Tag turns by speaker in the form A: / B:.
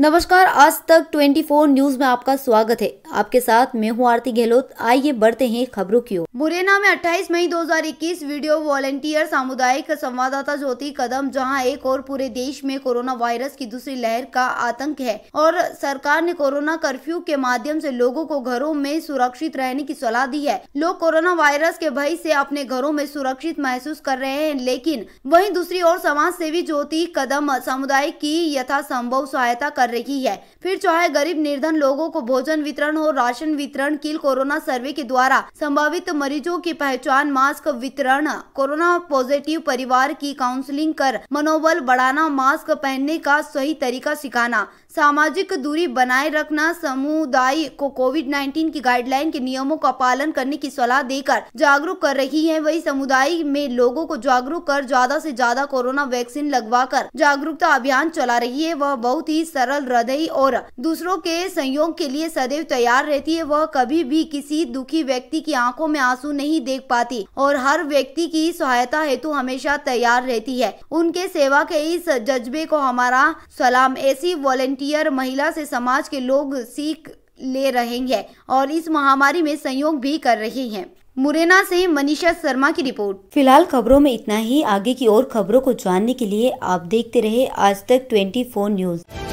A: नमस्कार आज तक 24 न्यूज में आपका स्वागत है आपके साथ मैं हूँ आरती गहलोत आइए बढ़ते हैं खबरों की ओर मुरैना में 28 मई 2021 वीडियो वॉलेंटियर सामुदायिक संवाददाता ज्योति कदम जहां एक और पूरे देश में कोरोना वायरस की दूसरी लहर का आतंक है और सरकार ने कोरोना कर्फ्यू के माध्यम ऐसी लोगो को घरों में सुरक्षित रहने की सलाह दी है लोग कोरोना वायरस के भय ऐसी अपने घरों में सुरक्षित महसूस कर रहे हैं लेकिन वही दूसरी ओर समाज सेवी ज्योति कदम सामुदायिक की यथा सहायता कर कर रही है फिर चाहे गरीब निर्धन लोगों को भोजन वितरण और राशन वितरण किल कोरोना सर्वे के द्वारा संभावित मरीजों की पहचान मास्क वितरण कोरोना पॉजिटिव परिवार की काउंसलिंग कर मनोबल बढ़ाना मास्क पहनने का सही तरीका सिखाना सामाजिक दूरी बनाए रखना समुदाय को कोविड 19 की गाइडलाइन के नियमों का पालन करने की सलाह देकर जागरूक कर रही है वही समुदाय में लोगों को जागरूक कर ज्यादा से ज्यादा कोरोना वैक्सीन लगवाकर जागरूकता अभियान चला रही है वह बहुत ही सरल सरल हृदय और दूसरों के संयोग के लिए सदैव तैयार रहती है वह कभी भी किसी दुखी व्यक्ति की आंखों में आंसू नहीं देख पाती और हर व्यक्ति की सहायता हेतु हमेशा तैयार रहती है उनके सेवा के इस जज्बे को हमारा सलाम ऐसी वॉलेंटियर महिला से समाज के लोग सीख ले रहे हैं और इस महामारी में संयोग भी कर रहे हैं मुरैना से मनीषा शर्मा की
B: रिपोर्ट फिलहाल खबरों में इतना ही आगे की और खबरों को जानने के लिए आप देखते रहे आज तक ट्वेंटी फोर न्यूज़